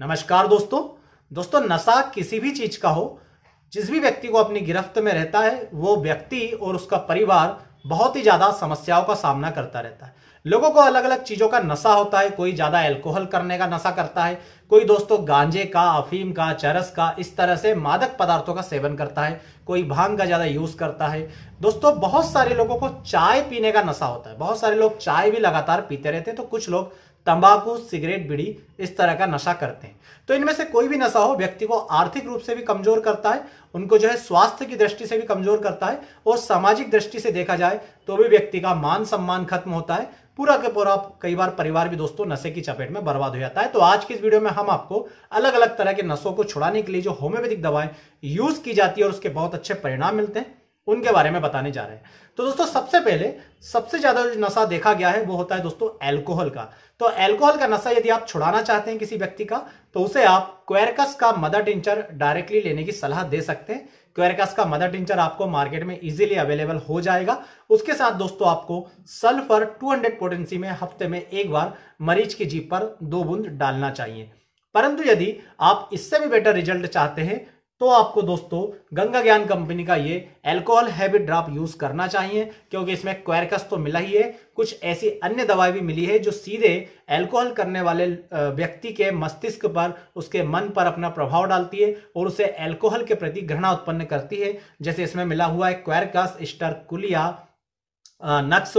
नमस्कार दोस्तों दोस्तों नशा किसी भी चीज का हो जिस भी व्यक्ति को अपनी गिरफ्त में रहता है वो व्यक्ति और उसका परिवार बहुत ही ज़्यादा समस्याओं का सामना करता रहता है लोगों को अलग अलग चीज़ों का नशा होता है कोई ज़्यादा एल्कोहल करने का नशा करता है कोई दोस्तों गांजे का अफीम का चरस का इस तरह से मादक पदार्थों का सेवन करता है कोई भांग का ज़्यादा यूज़ करता है दोस्तों बहुत सारे लोगों को चाय पीने का नशा होता है बहुत सारे लोग चाय भी लगातार पीते रहते हैं तो कुछ लोग तंबाकू सिगरेट बीड़ी इस तरह का नशा करते हैं तो इनमें से कोई भी नशा हो व्यक्ति को आर्थिक रूप से भी कमजोर करता है उनको जो है स्वास्थ्य की दृष्टि से भी कमजोर करता है और सामाजिक दृष्टि से देखा जाए तो भी व्यक्ति का मान सम्मान खत्म होता है पूरा के पूरा कई बार परिवार भी दोस्तों नशे की चपेट में बर्बाद हो जाता है तो आज की इस वीडियो में हम आपको अलग अलग तरह के नशों को छुड़ाने के लिए जो होम्योपैथिक दवाएं यूज की जाती है और उसके बहुत अच्छे परिणाम मिलते हैं उनके बारे में बताने जा रहे हैं तो दोस्तों सबसे पहले सबसे ज्यादा जो नशा देखा गया है वो होता है दोस्तों एल्कोहल का तो एल्कोहल का नशा यदि आप छुड़ाना चाहते हैं किसी व्यक्ति का तो उसे आप क्वेरकस का मदर टिंचर डायरेक्टली लेने की सलाह दे सकते हैं क्वेरकस का मदर टिंचर आपको मार्केट में इजीली अवेलेबल हो जाएगा उसके साथ दोस्तों आपको सल्फर 200 पोटेंसी में हफ्ते में एक बार मरीज की जीप पर दो बूंद डालना चाहिए परंतु यदि आप इससे भी बेटर रिजल्ट चाहते हैं तो आपको दोस्तों गंगा ज्ञान कंपनी का ये एल्कोहल हैवी ड्राप यूज करना चाहिए क्योंकि इसमें क्वेरकस तो मिला ही है कुछ ऐसी अन्य दवाई भी मिली है जो सीधे एल्कोहल करने वाले व्यक्ति के मस्तिष्क पर उसके मन पर अपना प्रभाव डालती है और उसे एल्कोहल के प्रति घृणा उत्पन्न करती है जैसे इसमें मिला हुआ है क्वेरकस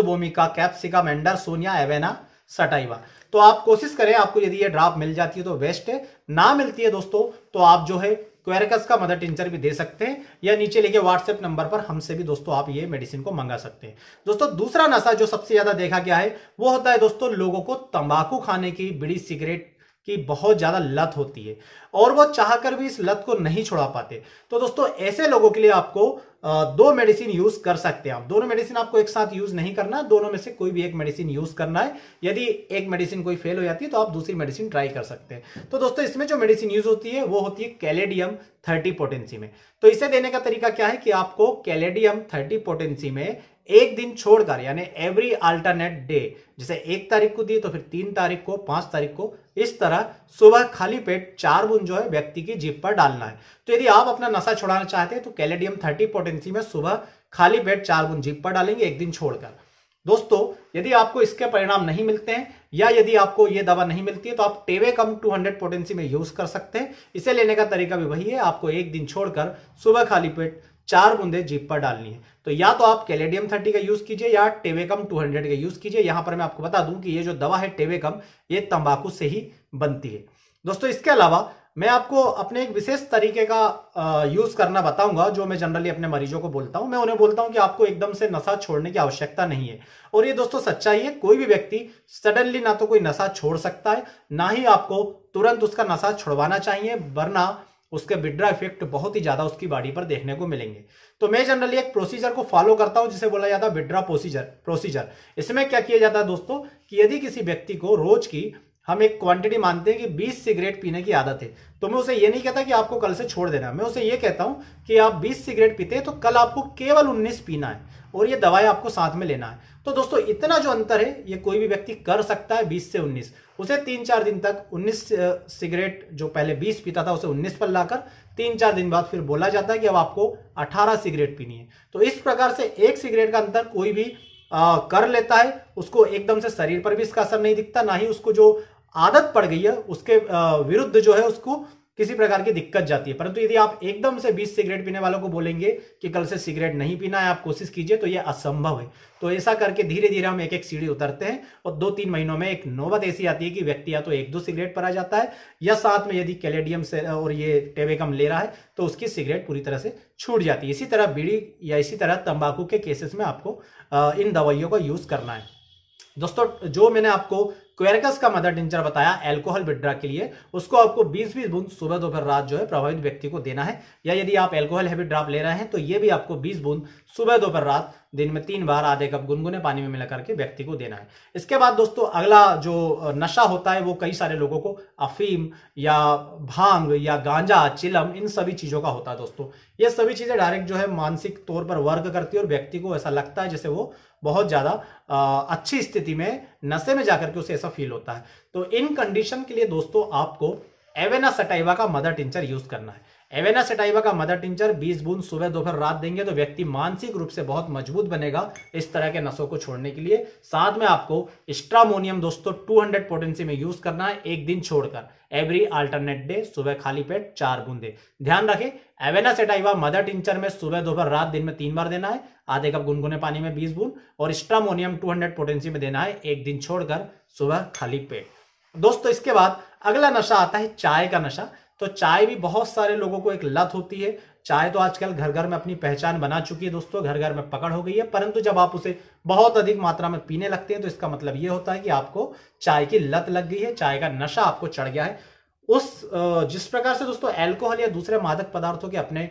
भूमिका कैप्सिका मेंडर सोनिया एवेना सटाइवा तो आप कोशिश करें आपको यदि ये ड्राप मिल जाती है तो बेस्ट है ना मिलती है दोस्तों तो आप जो है क्वेरकस का मदर टिंचर भी दे सकते हैं या नीचे लिखे व्हाट्सएप नंबर पर हमसे भी दोस्तों आप ये मेडिसिन को मंगा सकते हैं दोस्तों दूसरा नशा जो सबसे ज्यादा देखा गया है वो होता है दोस्तों लोगों को तंबाकू खाने की बीड़ी सिगरेट की बहुत ज़्यादा लत होती है और वो चाहकर भी इस लत को नहीं छोड़ा पाते तो दोस्तों ऐसे लोगों के लिए आपको दो मेडिसिन यूज कर सकते हैं आप दोनों मेडिसिन आपको एक साथ यूज नहीं करना दोनों में से कोई भी एक मेडिसिन यूज करना है यदि एक मेडिसिन कोई फेल हो जाती है तो आप दूसरी मेडिसिन ट्राई कर सकते हैं तो दोस्तों इसमें जो मेडिसिन यूज होती है वो होती है कैलेडियम थर्टी पोटेंसी में तो इसे देने का तरीका क्या है कि आपको कैलेडियम थर्टी पोटेंसी में एक दिन छोड़कर यानी एवरी अल्टरनेट डे जैसे एक तारीख को दी तो फिर तीन तारीख को पांच तारीख को इस तरह सुबह खाली पेट चार बुन जो है व्यक्ति की जीप पर डालना है तो यदि आप अपना नशा छोड़ाना चाहते हैं तो कैलेडियम थर्टी पोटेंसी में सुबह खाली पेट चार बुन जीप पर डालेंगे एक दिन छोड़कर दोस्तों यदि आपको इसके परिणाम नहीं मिलते हैं या यदि आपको ये दवा नहीं मिलती है तो आप टेवे कम टू हंड्रेड पोटेंसी में यूज कर सकते हैं इसे लेने का तरीका भी वही है आपको एक दिन छोड़कर सुबह खाली पेट चार बूंदे जीप पर डालनी है तो या तो आप कैलेडियम थर्टी का यूज कीजिए या टेवेकम टू हंड्रेड का यूज कीजिए यहां पर मैं आपको बता दूं कि ये जो दवा है टेवेकम ये तंबाकू से ही बनती है दोस्तों इसके अलावा मैं आपको अपने एक विशेष तरीके का यूज करना बताऊंगा जो मैं जनरली अपने मरीजों को बोलता हूं मैं उन्हें बोलता हूं कि आपको एकदम से नशा छोड़ने की आवश्यकता नहीं है और ये दोस्तों सच्चाई है कोई भी व्यक्ति सडनली ना तो कोई नशा छोड़ सकता है ना ही आपको तुरंत उसका नशा छोड़वाना चाहिए वरना उसके विड्रा इफेक्ट बहुत ही ज़्यादा उसकी बॉडी पर देखने को मिलेंगे तो मैं जनरली एक प्रोसीजर को फॉलो करता हूं जिसे बोला जाता है विड्रा प्रोसीजर प्रोसीजर इसमें क्या किया जाता है दोस्तों कि यदि किसी व्यक्ति को रोज की हम एक क्वांटिटी मानते हैं कि 20 सिगरेट पीने की आदत है तो मैं उसे ये नहीं कहता कि आपको कल से छोड़ देना मैं उसे ये कहता हूं कि आप 20 सिगरेट पीते हैं तो कल आपको केवल 19 पीना है और ये दवाई आपको साथ में लेना है तो दोस्तों इतना जो अंतर है ये कोई भी व्यक्ति कर सकता है 20 से 19 उसे तीन चार दिन तक 19 सिगरेट जो पहले 20 पीता था उसे 19 पर लाकर तीन चार दिन बाद फिर बोला जाता है कि अब आपको 18 सिगरेट पीनी है तो इस प्रकार से एक सिगरेट का अंतर कोई भी आ, कर लेता है उसको एकदम से शरीर पर भी इसका असर नहीं दिखता ना ही उसको जो आदत पड़ गई है उसके विरुद्ध जो है उसको किसी प्रकार की दिक्कत जाती है परंतु यदि आप एकदम से 20 सिगरेट पीने वालों को बोलेंगे कि कल से सिगरेट नहीं पीना है आप कोशिश कीजिए तो यह असंभव है तो ऐसा करके धीरे धीरे हम एक एक सीढ़ी उतरते हैं और दो तीन महीनों में एक नौबत ऐसी आती है कि व्यक्ति या तो एक दो सिगरेट पर आ जाता है या साथ में यदि कैलेडियम से और ये टेबेकम ले रहा है तो उसकी सिगरेट पूरी तरह से छूट जाती है इसी तरह बीड़ी या इसी तरह तंबाकू के केसेस में आपको इन दवाइयों का यूज करना है दोस्तों जो मैंने आपको क्वेरकस का मदर टिंचर बताया एल्कोहल विड्रा के लिए उसको आपको 20 बीस बूंद सुबह दोपहर रात जो है प्रभावित व्यक्ति को देना है या यदि आप एल्कोहल हैवी ड्राप ले रहे हैं तो ये भी आपको 20 बूंद सुबह दोपहर रात दिन में तीन बार आधे कप गुनगुने पानी में मिलाकर के व्यक्ति को देना है इसके बाद दोस्तों अगला जो नशा होता है वो कई सारे लोगों को अफीम या भांग या गांजा चिलम इन सभी चीज़ों का होता है दोस्तों ये सभी चीज़ें डायरेक्ट जो है मानसिक तौर पर वर्क करती है और व्यक्ति को ऐसा लगता है जैसे वो बहुत ज़्यादा अच्छी स्थिति में नशे में जाकर के उसे ऐसा फील होता है तो इन कंडीशन के लिए दोस्तों आपको एवेना सटाइवा का मदर टिंचर यूज करना है एवेना सेटाइवा का मदर टिंचर 20 बूंद सुबह दोपहर रात देंगे तो व्यक्ति मानसिक रूप से बहुत मजबूत बनेगा इस तरह के नसों को छोड़ने के लिए साथ में आपको स्ट्रामोनियम दोस्तों 200 पोटेंसी में यूज करना है एक दिन छोड़कर एवरी अल्टरनेट डे सुबह खाली पेट चार बूंदे ध्यान रखें एवेना सेटाइवा मदर टिंचर में सुबह दोपहर रात दिन में तीन बार देना है आधे कप गुनगुने पानी में बीस बूंद और स्ट्रामोनियम टू पोटेंसी में देना है एक दिन छोड़कर सुबह खाली पेट दोस्तों इसके बाद अगला नशा आता है चाय का नशा तो चाय भी बहुत सारे लोगों को एक लत होती है चाय तो आजकल घर घर में अपनी पहचान बना चुकी है दोस्तों घर घर में पकड़ हो गई है परंतु जब आप उसे बहुत अधिक मात्रा में पीने लगते हैं तो इसका मतलब ये होता है कि आपको चाय की लत लग गई है चाय का नशा आपको चढ़ गया है उस जिस प्रकार से दोस्तों एल्कोहल या दूसरे मादक पदार्थों के अपने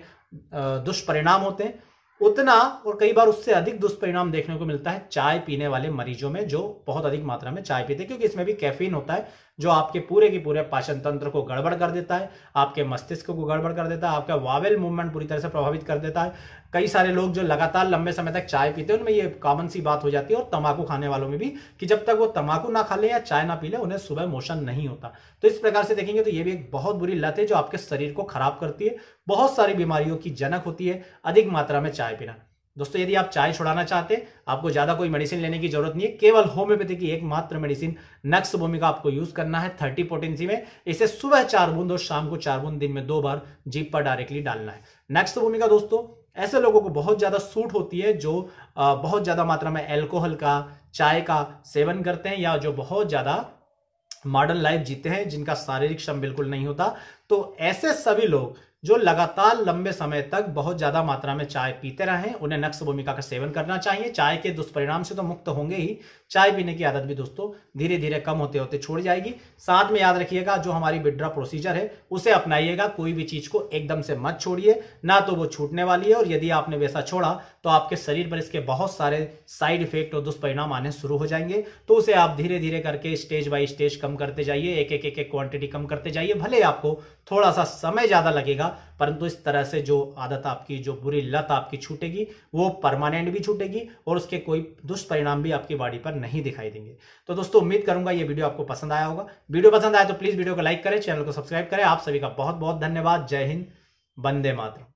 दुष्परिणाम होते हैं उतना और कई बार उससे अधिक दुष्परिणाम देखने को मिलता है चाय पीने वाले मरीजों में जो बहुत अधिक मात्रा में चाय पीते हैं क्योंकि इसमें भी कैफीन होता है जो आपके पूरे के पूरे पाचन तंत्र को गड़बड़ कर देता है आपके मस्तिष्क को गड़बड़ कर देता है आपका वावेल मूवमेंट पूरी तरह से प्रभावित कर देता है कई सारे लोग जो लगातार लंबे समय तक चाय पीते हैं उनमें ये कॉमन सी बात हो जाती है और तंबाकू खाने वालों में भी कि जब तक वो तंबाकू ना खा ले या चाय ना पी ले उन्हें सुबह मोशन नहीं होता तो इस प्रकार से देखेंगे तो ये भी एक बहुत बुरी लत है जो आपके शरीर को खराब करती है बहुत सारी बीमारियों की जनक होती है अधिक मात्रा में चाय पीना दोस्तों यदि आप चाय छुड़ाना चाहते हैं आपको ज़्यादा कोई मेडिसिन लेने की जरूरत नहीं है केवल होम्योपैथी की एकमात्र मेडिसिन नक्स भूमि का आपको यूज़ करना है थर्टी पोटेंसी में इसे सुबह चार बूंद और शाम को चार बूंद दिन में दो बार जीप पर डायरेक्टली डालना है नक्स भूमि का दोस्तों ऐसे लोगों को बहुत ज़्यादा सूट होती है जो बहुत ज़्यादा मात्रा में एल्कोहल का चाय का सेवन करते हैं या जो बहुत ज़्यादा मॉडर्न लाइफ जीते हैं जिनका शारीरिक श्रम बिल्कुल नहीं होता तो ऐसे सभी लोग जो लगातार लंबे समय तक बहुत ज्यादा मात्रा में चाय पीते रहे उन्हें नक्स भूमिका का सेवन करना चाहिए चाय के दुष्परिणाम से तो मुक्त होंगे ही चाय पीने की आदत भी दोस्तों धीरे धीरे कम होते होते छोड़ जाएगी साथ में याद रखिएगा जो हमारी विड्रा प्रोसीजर है उसे अपनाइएगा कोई भी चीज को एकदम से मत छोड़िए ना तो वो छूटने वाली है और यदि आपने वैसा छोड़ा तो आपके शरीर पर इसके बहुत सारे साइड इफेक्ट और दुष्परिणाम आने शुरू हो जाएंगे तो उसे आप धीरे धीरे करके स्टेज बाई स्टेज कम करते जाइए एक एक एक क्वांटिटी कम करते जाइए भले आपको थोड़ा सा समय ज्यादा लगेगा परंतु इस तरह से जो आदत आपकी जो बुरी लत आपकी छूटेगी वो परमानेंट भी छूटेगी और उसके कोई दुष्परिणाम भी आपकी बॉडी पर नहीं दिखाई देंगे तो दोस्तों उम्मीद करूंगा ये वीडियो आपको पसंद आया होगा वीडियो पसंद आया तो प्लीज वीडियो को लाइक करें चैनल को सब्सक्राइब करें आप सभी का बहुत बहुत धन्यवाद जय हिंद वंदे मातरम